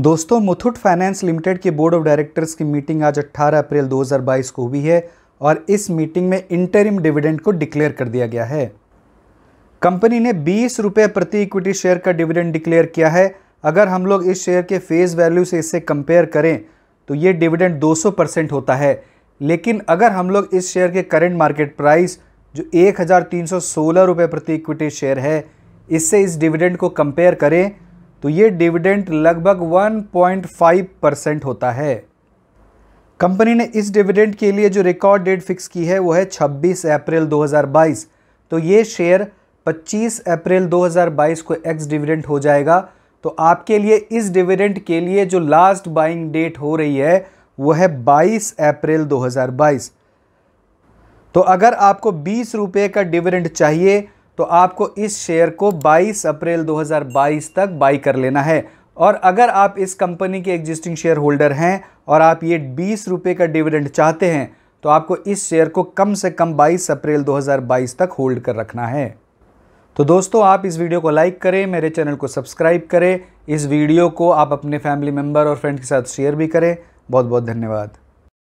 दोस्तों Muthoot finance limited के board of directors की मीटिंग आज 18 अप्रैल 2022 को हुई है और इस मीटिंग में इंटरिम डिविडेंड को डिक्लेयर कर दिया गया है कंपनी ने बीस रुपये प्रति इक्विटी शेयर का डिविडेंड डिक्लेयर किया है अगर हम लोग इस शेयर के फेस वैल्यू से इसे कंपेयर करें तो ये डिविडेंड 200 परसेंट होता है लेकिन अगर हम लोग इस शेयर के करेंट मार्केट प्राइस जो एक हज़ार प्रति इक्विटी शेयर है इससे इस डिविडेंड को कंपेयर करें तो ये डिविडेंट लगभग 1.5 परसेंट होता है कंपनी ने इस डिविडेंट के लिए जो रिकॉर्ड डेट फिक्स की है वो है 26 अप्रैल 2022 तो ये शेयर 25 अप्रैल 2022 को एक्स डिविडेंट हो जाएगा तो आपके लिए इस डिविडेंट के लिए जो लास्ट बाइंग डेट हो रही है वो है 22 अप्रैल 2022 तो अगर आपको बीस रुपये का डिविडेंट चाहिए तो आपको इस शेयर को 22 अप्रैल 2022 तक बाई कर लेना है और अगर आप इस कंपनी के एग्जिस्टिंग शेयर होल्डर हैं और आप ये बीस रुपये का डिविडेंड चाहते हैं तो आपको इस शेयर को कम से कम 22 अप्रैल 2022 तक होल्ड कर रखना है तो दोस्तों आप इस वीडियो को लाइक करें मेरे चैनल को सब्सक्राइब करें इस वीडियो को आप अपने फैमिली मेम्बर और फ्रेंड के साथ शेयर भी करें बहुत बहुत धन्यवाद